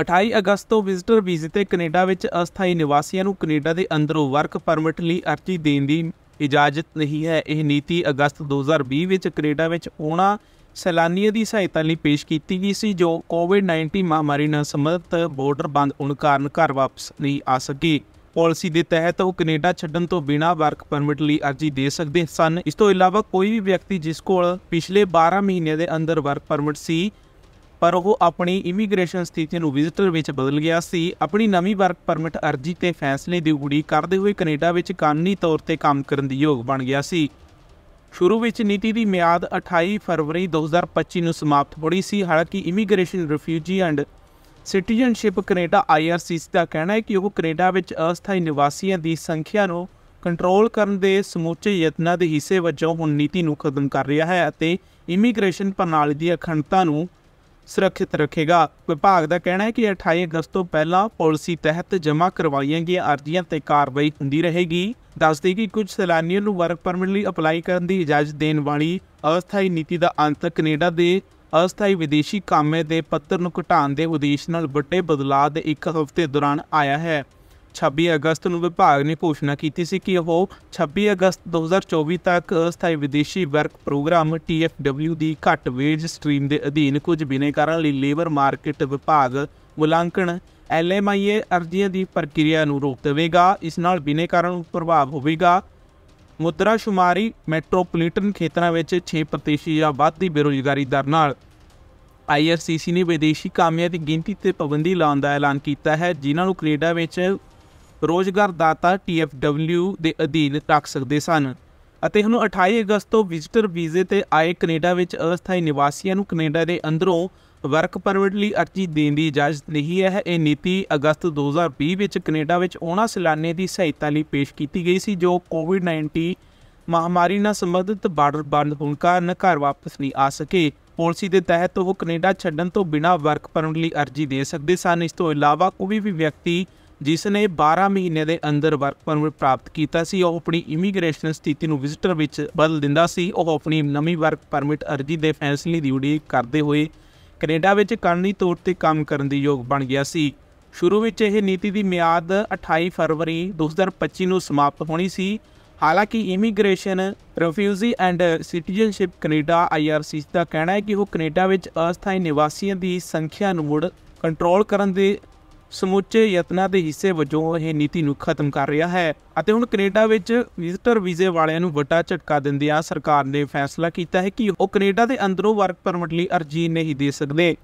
28 ਅਗਸਤ ਤੋਂ ਵਿਜ਼ਟਰ ਵੀਜ਼ੇ ਤੇ ਕੈਨੇਡਾ ਵਿੱਚ ਅਸਥਾਈ ਨਿਵਾਸੀਆਂ ਨੂੰ ਕੈਨੇਡਾ ਦੇ ਅੰਦਰੋਂ ਵਰਕ ਪਰਮਿਟ ਲਈ ਅਰਜ਼ੀ ਦੇਣ ਦੀ ਇਜਾਜ਼ਤ ਨਹੀਂ ਹੈ ਇਹ ਨੀਤੀ ਅਗਸਤ 2020 ਵਿੱਚ ਕੈਨੇਡਾ ਵਿੱਚ ਉਹਨਾਂ ਸੈਲਾਨੀਆਂ ਦੀ ਸਹਾਇਤਾ ਲਈ ਪੇਸ਼ ਕੀਤੀ ਗਈ ਸੀ ਜੋ ਕੋਵਿਡ-19 ਮਹਾਮਾਰੀ ਨਾਲ ਸੰਬੰਧਿਤ ਬਾਰਡਰ ਬੰਦ ਹੋਣ ਕਾਰਨ ਘਰ ਵਾਪਸ ਨਹੀਂ ਆ ਸਕੇ ਪਾਲਿਸੀ ਦੇ ਤਹਿਤ ਉਹ ਕੈਨੇਡਾ ਛੱਡਣ ਤੋਂ ਬਿਨਾਂ ਵਰਕ ਪਰਮਿਟ ਲਈ ਅਰਜ਼ੀ ਦੇ ਸਕਦੇ ਸਨ ਇਸ ਤੋਂ ਇਲਾਵਾ ਕੋਈ ਵੀ ਵਿਅਕਤੀ ਜਿਸ ਕੋਲ ਪਿਛਲੇ 12 ਮਹੀਨਿਆਂ ਦੇ ਅੰਦਰ ਵਰਕ ਪਰਮਿਟ ਸੀ ਪਰ ਉਹ ਆਪਣੀ ਇਮੀਗ੍ਰੇਸ਼ਨ ਸਥਿਤੀ ਨੂੰ ਵਿਜ਼ਿਟਰ ਵਿੱਚ ਬਦਲ ਗਿਆ ਸੀ ਆਪਣੀ ਨਵੀਂ ਵਰਕ ਪਰਮਿਟ ਅਰਜ਼ੀ ਤੇ ਫੈਸਲੇ ਦੀ ਉਡੀਕ ਕਰਦੇ ਹੋਏ ਕੈਨੇਡਾ ਵਿੱਚ ਕਾਨੂੰਨੀ ਤੌਰ ਤੇ ਕੰਮ ਕਰਨ ਦੀ ਯੋਗ ਬਣ ਗਿਆ ਸੀ ਸ਼ੁਰੂ ਵਿੱਚ ਨੀਤੀ ਦੀ ਮਿਆਦ 28 ਫਰਵਰੀ 2025 ਨੂੰ ਸਮਾਪਤ ਹੋਣੀ ਸੀ ਹਾਲਾਂਕਿ immigration refugee and citizenship Canada IRCC ਦਾ ਕਹਿਣਾ ਹੈ ਕਿ ਉਹ ਕੈਨੇਡਾ ਵਿੱਚ ਅਸਥਾਈ ਨਿਵਾਸੀਆਂ ਦੀ ਸੰਖਿਆ ਨੂੰ ਕੰਟਰੋਲ ਕਰਨ ਦੇ ਸਮੁੱਚੇ ਯਤਨਾਂ ਦੇ ਹਿੱਸੇ ਵਜੋਂ ਹੁਣ ਨੀਤੀ ਨੂੰ ਖਤਮ ਕਰ ਰਿਹਾ ਹੈ ਅਤੇ ਇਮੀਗ੍ਰੇਸ਼ਨ ਪ੍ਰਣਾਲੀ ਦੀ ਅਖੰਡਤਾ ਨੂੰ ਸੁਰੱਖਿਤ ਰੱਖੇਗਾ ਵਿਭਾਗ ਦਾ ਕਹਿਣਾ ਹੈ ਕਿ 28 ਅਗਸਤ ਤੋਂ ਪਹਿਲਾਂ ਪਾਲਿਸੀ ਤਹਿਤ ਜਮ੍ਹਾਂ ਕਰਵਾਈਆਂ ਗਈਆਂ ਅਰਜ਼ੀਆਂ ਤੇ ਕਾਰਵਾਈ ਹੁੰਦੀ ਰਹੇਗੀ ਦੱਸਦੇ ਕਿ ਕੁਝ ਸੈਲਾਨੀਆਂ ਨੂੰ ਵਰਕ ਪਰਮਿਟ ਲਈ ਅਪਲਾਈ ਕਰਨ ਦੀ ਇਜਾਜ਼ਤ ਦੇਣ ਵਾਲੀ ਅਸਥਾਈ ਨੀਤੀ ਦਾ ਅੰਤ ਕੈਨੇਡਾ ਦੇ ਅਸਥਾਈ ਵਿਦੇਸ਼ੀ ਕਾਮੇ ਦੇ ਪੱਤਰ ਨੂੰ ਘਟਾਉਣ ਦੇ ਉਦੇਸ਼ ਨਾਲ ਵੱਡੇ ਬਦਲਾਅ ਦੇ ਇੱਕ ਹਫ਼ਤੇ ਦੌਰਾਨ ਆਇਆ ਹੈ 26 ਅਗਸਤ ਨੂੰ ਵਿਭਾਗ ਨੇ ਘੋਸ਼ਣਾ ਕੀਤੀ ਸੀ ਕਿ ਉਹ 26 ਅਗਸਤ 2024 ਤੱਕ ਅਸਥਾਈ ਵਿਦੇਸ਼ੀ ਵਰਕ ਪ੍ਰੋਗਰਾਮ TFW ਦੀ ਘੱਟ ਵੇਜ ਸਟ੍ਰੀਮ ਦੇ ਅਧੀਨ ਕੁਝ ਬਿਨੇਕਾਰਾਂ ਲਈ ਲੇਬਰ ਮਾਰਕੀਟ ਵਿਭਾਗ ਮੁਲਾਂਕਣ LMIA ਅਰਜ਼ੀਆਂ ਦੀ ਪ੍ਰਕਿਰਿਆ ਨੂੰ ਰੋਕ ਦੇਵੇਗਾ ਇਸ ਨਾਲ ਬਿਨੇਕਾਰਾਂ ਨੂੰ ਪ੍ਰਭਾਵ ਹੋਵੇਗਾ ਮੁਦਰਾ ਸ਼ੁਮਾਰੀ ਮੈਟਰੋਪੋਲੀਟਨ ਖੇਤਰਾਂ ਵਿੱਚ 6% ਜਾਂ ਵੱਧ ਦੀ ਬੇਰੋਜ਼ਗਾਰੀ ਦਰ ਨਾਲ IRCC ਨੇ ਵਿਦੇਸ਼ੀ ਕਾਮਿਆਂ ਦੀ ਗਿਣਤੀ ਤੇ ਪਾਬੰਦੀ ਲਾਉਣ ਦਾ ਐਲਾਨ ਕੀਤਾ ਹੈ ਜਿਨ੍ਹਾਂ ਨੂੰ ਕੈਨੇਡਾ ਵਿੱਚ ਰੋਜ਼ਗਾਰਦਾਤਾ TFW ਦੇ ਅਧੀਨ ਰੱਖ ਸਕਦੇ ਸਨ ਅਤੇ ਹੁਣ 28 ਅਗਸਤ ਤੋਂ ਵਿਜ਼ਿਟਰ ਵੀਜ਼ੇ ਤੇ ਆਏ ਕੈਨੇਡਾ ਵਿੱਚ ਅਸਥਾਈ ਨਿਵਾਸੀਆਂ ਨੂੰ ਕੈਨੇਡਾ ਦੇ ਅੰਦਰੋਂ ਵਰਕ ਪਰਮਿਟ ਲਈ ਅਰਜ਼ੀ ਦੇਣ ਦੀ ਇਜਾਜ਼ਤ ਨਹੀਂ ਹੈ ਇਹ ਨੀਤੀ ਅਗਸਤ 2020 ਵਿੱਚ ਕੈਨੇਡਾ ਵਿੱਚ ਉਹਨਾਂ ਸਲਾਨੇ ਦੀ ਸਹਾਇਤਾ ਲਈ ਪੇਸ਼ ਕੀਤੀ ਗਈ ਸੀ ਜੋ ਕੋਵਿਡ-19 ਮਹਾਮਾਰੀ ਨਾਲ ਸੰਬੰਧਿਤ ਬਾਰਡਰ ਬੰਦ ਹੋਣ ਕਾਰਨ ਘਰ ਵਾਪਸ ਨਹੀਂ ਆ ਸਕੇ ਪਾਲਿਸੀ ਦੇ ਤਹਿਤ ਉਹ ਕੈਨੇਡਾ ਛੱਡਣ ਤੋਂ ਬਿਨਾਂ ਵਰਕ ਪਰਮਿਟ ਲਈ ਅਰਜ਼ੀ ਦੇ ਸਕਦੇ ਸਨ ਇਸ ਤੋਂ ਇਲਾਵਾ ਕੋਈ ਵੀ ਵਿਅਕਤੀ ਜਿਸ ਨੇ 12 ਮਹੀਨੇ ਦੇ ਅੰਦਰ ਵਰਕ ਪਰਮਿਟ ਪ੍ਰਾਪਤ ਕੀਤਾ ਸੀ ਉਹ ਆਪਣੀ ਇਮੀਗ੍ਰੇਸ਼ਨ ਸਥਿਤੀ ਨੂੰ ਵਿਜ਼ਿਟਰ ਵਿੱਚ ਬਦਲ ਦਿੰਦਾ ਸੀ ਉਹ ਆਪਣੀ ਨਵੀਂ ਵਰਕ ਪਰਮਿਟ ਅਰਜ਼ੀ ਦੇ ਫੈਸਲੇ ਦੀ ਉਡੀਕ ਕਰਦੇ ਹੋਏ ਕੈਨੇਡਾ ਵਿੱਚ ਕਾਨੂੰਨੀ ਤੌਰ ਤੇ ਕੰਮ ਕਰਨ ਦੀ ਯੋਗ ਬਣ ਗਿਆ ਸੀ ਸ਼ੁਰੂ ਵਿੱਚ ਇਹ ਨੀਤੀ ਦੀ ਮਿਆਦ 28 ਫਰਵਰੀ 2025 ਨੂੰ ਸਮਾਪਤ ਹੋਣੀ ਸੀ ਹਾਲਾਂਕਿ immigration refugee and citizenship Canada IRC ਦਾ ਕਹਿਣਾ ਹੈ ਕਿ ਉਹ ਕੈਨੇਡਾ ਵਿੱਚ ਅਸਥਾਈ ਨਿਵਾਸੀਆਂ ਦੀ ਸੰਖਿਆ ਨੂੰ ਮੁੜ ਕੰਟਰੋਲ ਕਰਨ ਦੇ ਸਮੁੱਚੇ ਯਤਨਾਂ ਦੇ ਹਿੱਸੇ ਵਜੋਂ ਇਹ ਨੀਤੀ ਨੂੰ ਖਤਮ ਕਰ ਰਿਹਾ ਹੈ ਅਤੇ ਹੁਣ ਕੈਨੇਡਾ ਵਿੱਚ ਵਿਜ਼ਟਰ ਵੀਜ਼ੇ ਵਾਲਿਆਂ ਨੂੰ ਵੱਡਾ ਝਟਕਾ ਦਿੰਦਿਆਂ ਸਰਕਾਰ ਨੇ ਫੈਸਲਾ ਕੀਤਾ ਹੈ ਕਿ ਉਹ ਕੈਨੇਡਾ ਦੇ ਅੰਦਰੋਂ ਵਰਕ ਪਰਮਿਟ ਲਈ ਅਰਜ਼ੀ ਨਹੀਂ ਦੇ ਸਕਦੇ